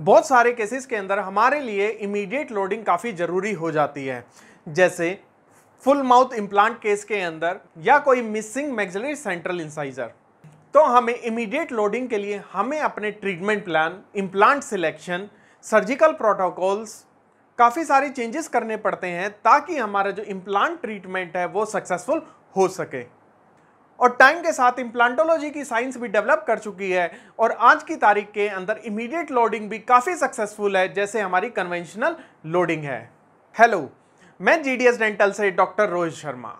बहुत सारे केसेस के अंदर हमारे लिए इमीडिएट लोडिंग काफ़ी ज़रूरी हो जाती है जैसे फुल माउथ इम्प्लांट केस के अंदर या कोई मिसिंग मैग्जलरी सेंट्रल इंसाइजर तो हमें इमीडिएट लोडिंग के लिए हमें अपने treatment plan implant selection surgical protocols काफ़ी सारे चेंजेस करने पड़ते हैं ताकि हमारा जो इम्प्लांट ट्रीटमेंट है वो सक्सेसफुल हो सके और टाइम के साथ इम्प्लांटोलॉजी की साइंस भी डेवलप कर चुकी है और आज की तारीख के अंदर इमीडिएट लोडिंग भी काफ़ी सक्सेसफुल है जैसे हमारी कन्वेंशनल लोडिंग है हेलो मैं जी डेंटल से डॉक्टर रोहित शर्मा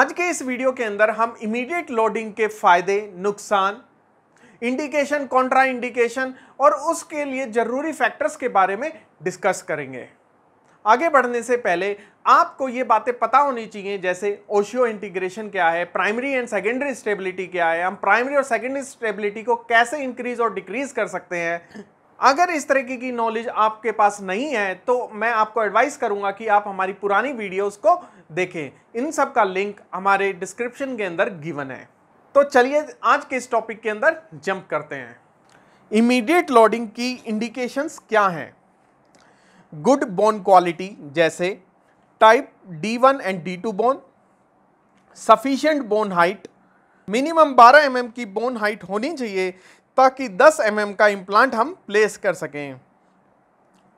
आज के इस वीडियो के अंदर हम इमीडिएट लोडिंग के फ़ायदे नुकसान इंडिकेशन कॉन्ट्रा इंडिकेशन और उसके लिए ज़रूरी फैक्टर्स के बारे में डिस्कस करेंगे आगे बढ़ने से पहले आपको ये बातें पता होनी चाहिए जैसे ओशियो इंटीग्रेशन क्या है प्राइमरी एंड सेकेंडरी स्टेबिलिटी क्या है हम प्राइमरी और सेकेंडरी स्टेबिलिटी को कैसे इंक्रीज और डिक्रीज कर सकते हैं अगर इस तरीके की नॉलेज आपके पास नहीं है तो मैं आपको एडवाइस करूंगा कि आप हमारी पुरानी वीडियोस को देखें इन सब का लिंक हमारे डिस्क्रिप्शन के अंदर गिवन है तो चलिए आज के इस टॉपिक के अंदर जंप करते हैं इमीडिएट लोडिंग की इंडिकेशंस क्या हैं गुड बोन क्वालिटी जैसे type D1 and D two bone sufficient bone height minimum 12 M mm की बोन हाइट होनी चाहिए ताकि 10 एम mm का इम्प्लांट हम प्लेस कर सकें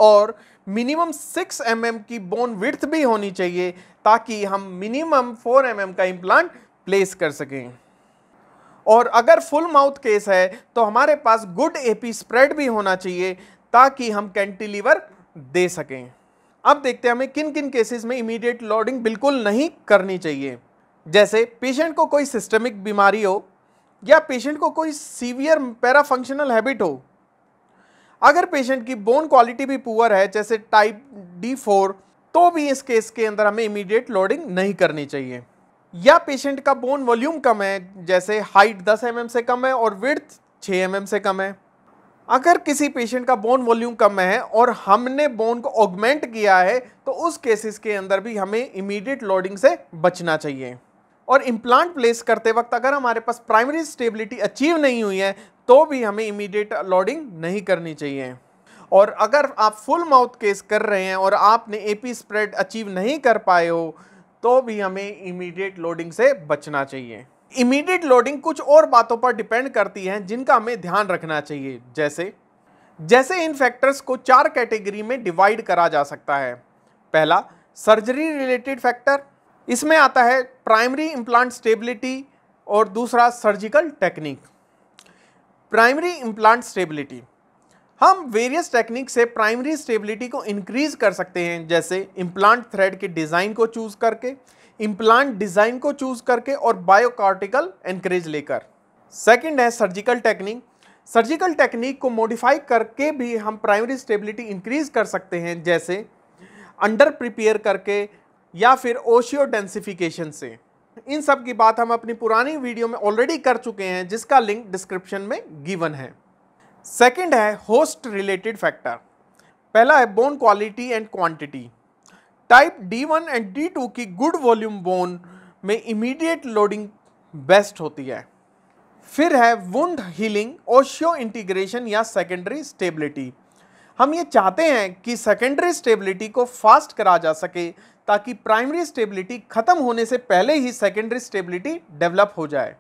और मिनिमम 6 एम mm की बोन विड्थ भी होनी चाहिए ताकि हम मिनिमम 4 एम mm का इम्प्लांट प्लेस कर सकें और अगर फुल माउथ केस है तो हमारे पास गुड एपी स्प्रेड भी होना चाहिए ताकि हम कैंटिलीवर दे सकें अब देखते हैं हमें किन किन केसेस में इमीडिएट लोडिंग बिल्कुल नहीं करनी चाहिए जैसे पेशेंट को कोई सिस्टमिक बीमारी हो या पेशेंट को कोई सीवियर पैराफंक्शनल हैबिट हो अगर पेशेंट की बोन क्वालिटी भी पुअर है जैसे टाइप डी फोर तो भी इस केस के अंदर हमें इमीडिएट लोडिंग नहीं करनी चाहिए या पेशेंट का बोन वॉल्यूम कम है जैसे हाइट 10 एम mm से कम है और विड्थ 6 एम mm से कम है अगर किसी पेशेंट का बोन वॉल्यूम कम है और हमने बोन को ऑगमेंट किया है तो उस केसेस के अंदर भी हमें इमीडिएट लोडिंग से बचना चाहिए और इम्प्लांट प्लेस करते वक्त अगर हमारे पास प्राइमरी स्टेबिलिटी अचीव नहीं हुई है तो भी हमें इमीडिएट लोडिंग नहीं करनी चाहिए और अगर आप फुल माउथ केस कर रहे हैं और आपने ए स्प्रेड अचीव नहीं कर पाए हो तो भी हमें इमीडिएट लोडिंग से बचना चाहिए इमीडिएट लोडिंग कुछ और बातों पर डिपेंड करती है जिनका हमें ध्यान रखना चाहिए जैसे जैसे इन फैक्टर्स को चार कैटेगरी में डिवाइड करा जा सकता है पहला सर्जरी रिलेटेड फैक्टर इसमें आता है प्राइमरी इम्प्लांट स्टेबिलिटी और दूसरा surgical technique primary implant stability हम वेरियस टेक्निक से प्राइमरी स्टेबिलिटी को इंक्रीज कर सकते हैं जैसे इम्प्लांट थ्रेड के डिज़ाइन को चूज़ करके इम्प्लांट डिज़ाइन को चूज करके और बायोकार्टिकल एनकरेज लेकर सेकंड है सर्जिकल टेक्निक सर्जिकल टेक्निक को मॉडिफाई करके भी हम प्राइमरी स्टेबिलिटी इंक्रीज कर सकते हैं जैसे अंडर प्रिपेयर करके या फिर ओशियो डेंसिफिकेशन से इन सब की बात हम अपनी पुरानी वीडियो में ऑलरेडी कर चुके हैं जिसका लिंक डिस्क्रिप्शन में गिवन है सेकंड है होस्ट रिलेटेड फैक्टर पहला है bone quality and quantity type D1 and two की गुड वॉल्यूम बोन में इमीडिएट लोडिंग बेस्ट होती है फिर है वुंड हीलिंग ओशियो इंटीग्रेशन या सेकेंडरी स्टेबिलिटी हम ये चाहते हैं कि सेकेंडरी स्टेबिलिटी को फास्ट करा जा सके ताकि प्राइमरी स्टेबिलिटी ख़त्म होने से पहले ही सेकेंडरी स्टेबिलिटी डेवलप हो जाए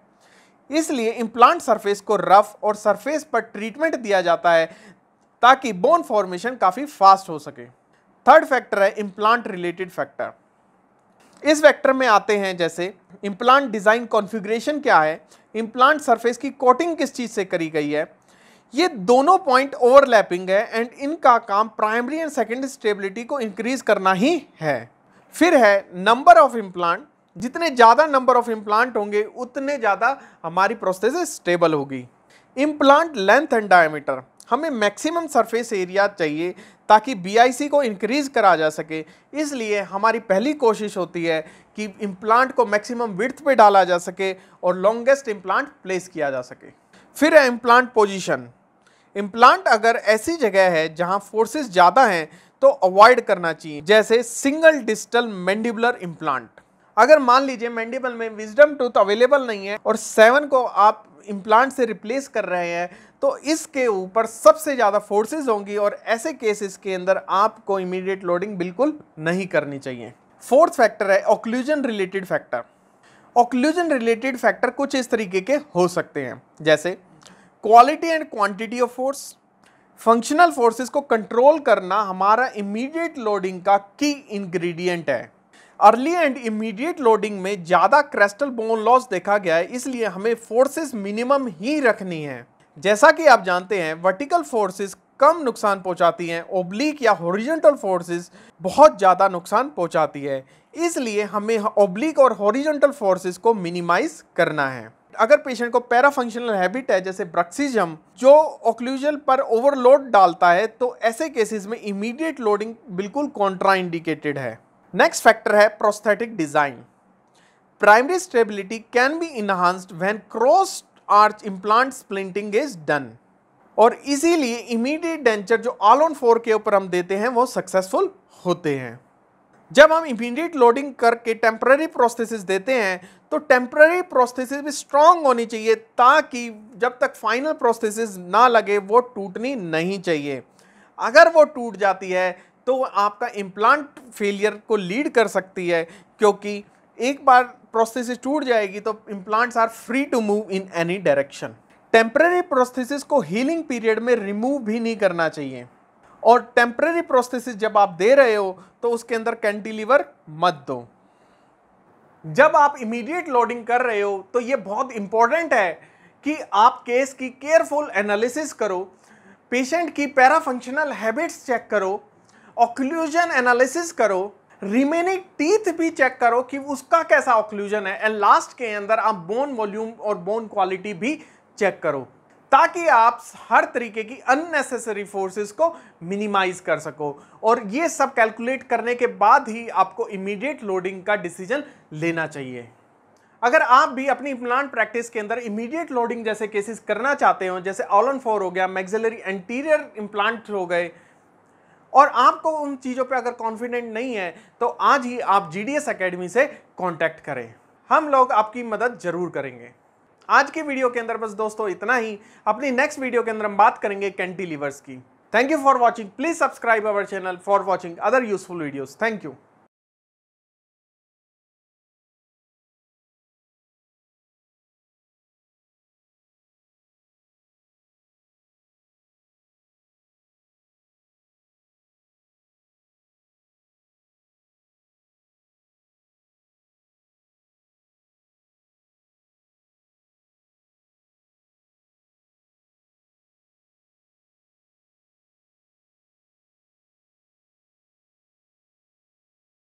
इसलिए इम्प्लांट सरफेस को रफ और सरफेस पर ट्रीटमेंट दिया जाता है ताकि बोन फॉर्मेशन काफ़ी फास्ट हो सके थर्ड फैक्टर है इम्प्लांट रिलेटेड फैक्टर इस वेक्टर में आते हैं जैसे इम्प्लांट डिज़ाइन कॉन्फ़िगरेशन क्या है इम्प्लांट सरफेस की कोटिंग किस चीज़ से करी गई है ये दोनों पॉइंट ओवरलैपिंग है एंड इनका काम प्राइमरी एंड सेकेंडरी स्टेबिलिटी को इंक्रीज करना ही है फिर है नंबर ऑफ इम्प्लांट जितने ज़्यादा नंबर ऑफ इम्प्लांट होंगे उतने ज़्यादा हमारी प्रोसेस स्टेबल होगी इम्प्लांट लेंथ एंड डायमीटर हमें मैक्सिमम सरफेस एरिया चाहिए ताकि बीआईसी को इंक्रीज़ करा जा सके इसलिए हमारी पहली कोशिश होती है कि इम्प्लांट को मैक्सिमम विर्थ पे डाला जा सके और लॉन्गेस्ट इम्प्लांट प्लेस किया जा सके फिर है इम्प्लांट पोजिशन इम्प्लांट अगर ऐसी जगह है जहाँ फोर्सेस ज़्यादा हैं तो अवॉइड करना चाहिए जैसे सिंगल डिस्टल मैंडिबुलर इम्प्लांट अगर मान लीजिए मैंडिबल में विजडम टूथ अवेलेबल नहीं है और सेवन को आप इम्प्लांट से रिप्लेस कर रहे हैं तो इसके ऊपर सबसे ज़्यादा फोर्सेज होंगी और ऐसे केसेस के अंदर आपको इमीडिएट लोडिंग बिल्कुल नहीं करनी चाहिए फोर्थ फैक्टर है occlusion related factor occlusion related factor कुछ इस तरीके के हो सकते हैं जैसे quality and quantity of force functional forces को कंट्रोल करना हमारा इमीडिएट लोडिंग का की इंग्रेडिएंट है अर्ली एंड इमीडिएट लोडिंग में ज़्यादा क्रेस्टल बोन लॉस देखा गया है इसलिए हमें फोर्सेस मिनिमम ही रखनी है जैसा कि आप जानते हैं वर्टिकल फोर्सेस कम नुकसान पहुंचाती हैं ओब्लिक या हॉरिजेंटल फोर्सेस बहुत ज़्यादा नुकसान पहुंचाती है इसलिए हमें ओब्लिक और हॉरिजेंटल फोर्सेस को मिनिमाइज करना है अगर पेशेंट को पैरा फंक्शनल हैबिट है जैसे ब्रक्सिजम जो ओक्लूजल पर ओवरलोड डालता है तो ऐसे केसेस में इमीडिएट लोडिंग बिल्कुल कॉन्ट्राइंडिकेटेड है नेक्स्ट फैक्टर है prosthetic design primary stability can be enhanced when cross arch implant splinting is done और इसीलिए इमीडिएट डेंचर जो ऑल ऑन फोर के ऊपर हम देते हैं वो सक्सेसफुल होते हैं जब हम इमीडिएट लोडिंग करके टेम्प्ररी प्रोस्थेसिस देते हैं तो टेम्प्ररी प्रोस्थेसिस भी स्ट्रांग होनी चाहिए ताकि जब तक फाइनल प्रोस्थेसिस ना लगे वो टूटनी नहीं चाहिए अगर वो टूट जाती है तो आपका इम्प्लांट फेलियर को लीड कर सकती है क्योंकि एक बार प्रोस्थेसिस टूट जाएगी तो implants are free to move in any direction temporary prosthesis को हीलिंग पीरियड में रिमूव भी नहीं करना चाहिए और टेम्प्रेरी प्रोस्थेसिस जब आप दे रहे हो तो उसके अंदर कैंटिलीवर मत दो जब आप इमीडिएट लोडिंग कर रहे हो तो ये बहुत इंपॉर्टेंट है कि आप केस की केयरफुल एनालिसिस करो पेशेंट की पैराफंक्शनल हैबिट्स चेक करो ऑक्लूजन एनालिसिस करो रिमेनिंग टीथ भी चेक करो कि उसका कैसा ऑक्लूजन है एंड लास्ट के अंदर आप बोन वॉल्यूम और बोन क्वालिटी भी चेक करो ताकि आप हर तरीके की अननेसेसरी फोर्सेस को मिनिमाइज कर सको और ये सब कैलकुलेट करने के बाद ही आपको इमीडिएट लोडिंग का डिसीजन लेना चाहिए अगर आप भी अपनी प्लांट प्रैक्टिस के अंदर इमीडिएट लोडिंग जैसे केसेस करना चाहते हो जैसे ऑलन फोर हो गया मैग्जिलरी एंटीरियर इम्प्लांट हो गए और आपको उन चीज़ों पे अगर कॉन्फिडेंट नहीं है तो आज ही आप जी डी अकेडमी से कॉन्टैक्ट करें हम लोग आपकी मदद ज़रूर करेंगे आज के वीडियो के अंदर बस दोस्तों इतना ही अपनी नेक्स्ट वीडियो के अंदर हम बात करेंगे कैंटीलीवर्स की thank you for watching please subscribe our channel for watching other useful videos thank you